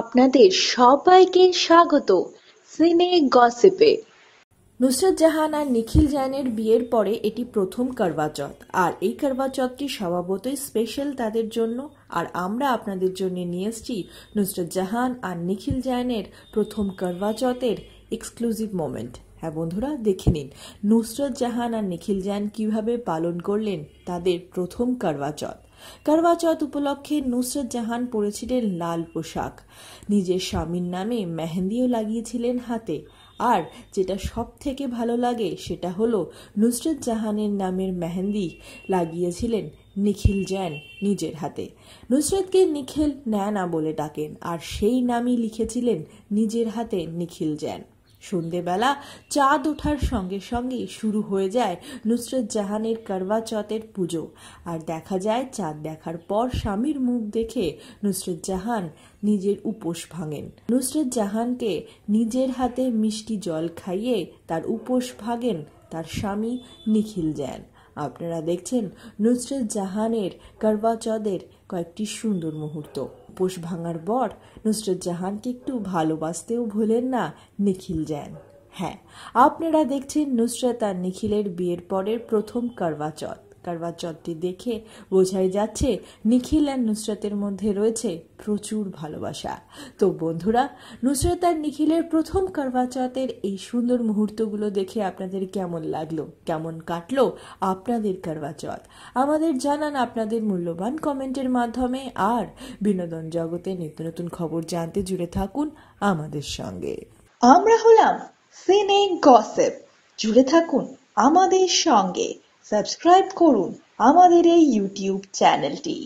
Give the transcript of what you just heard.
আপনাদের সবাইকে স্বাগত সিনে গসিপে নুসরাত জাহান আর নিখিল জৈনের বিয়ের পরে এটি প্রথম কারবাচত আর এই কারবাচতটি স্বভাবতই স্পেশাল তাদের জন্য আর আমরা আপনাদের জন্য নিয়ে এসছি নুসরত জাহান আর নিখিল জৈনের প্রথম কারবাচতের এক্সক্লুসিভ মোমেন্ট হ্যাঁ বন্ধুরা দেখে নিন নুসরত জাহান আর নিখিল জাহান কিভাবে পালন করলেন তাদের প্রথম কারবাচত চৌথ উপলক্ষে নুসরত জাহান পরেছিলেন লাল পোশাক নিজের স্বামীর নামে মেহেন্দিও লাগিয়েছিলেন হাতে আর যেটা সব থেকে ভালো লাগে সেটা হলো নুসরত জাহানের নামের মেহেন্দি লাগিয়েছিলেন নিখিল জ্যান নিজের হাতে নুসরতকে নিখিল ন্যানা বলে ডাকেন আর সেই নামই লিখেছিলেন নিজের হাতে নিখিল জ্যান সন্ধেবেলা চাঁদ ওঠার সঙ্গে সঙ্গে শুরু হয়ে যায় নুসরত জাহানের চতের পুজো আর দেখা যায় চাঁদ দেখার পর স্বামীর মুখ দেখে নুসরত জাহান নিজের উপোস ভাঙেন নুসরত জাহানকে নিজের হাতে মিষ্টি জল খাইয়ে তার উপোস ভাঙেন তার স্বামী নিখিল যান আপনারা দেখছেন নুসরত জাহানের কারবা কয়েকটি সুন্দর মুহূর্ত পোষ ভাঙার পর নুসরত জাহানকে একটু ভালোবাসতেও ভুলেন না নিখিল জ্যান হ্যাঁ আপনারা দেখছেন নুসরত আর নিখিলের বিয়ের পরের প্রথম কারবা কারবাচরটি দেখে বোঝাই যাচ্ছে নিখিল আর নুসরাতের মধ্যে রয়েছে প্রচুর ভালোবাসা তো বন্ধুরা নুসরাত আর নিখিলের প্রথম কারবাচতের এই সুন্দর মুহূর্তগুলো দেখে আপনাদের কেমন লাগলো কেমন কাটলো আপনাদের কারবাচত আমাদের জানান আপনাদের মূল্যবান কমেন্টের মাধ্যমে আর বিনোদন জগতে নিত্য নতুন খবর জানতে জুড়ে থাকুন আমাদের সঙ্গে আমরা হলাম সিনে গসেপ জুড়ে থাকুন আমাদের সঙ্গে সাবস্ক্রাইব করুন আমাদের এই ইউটিউব চ্যানেলটি।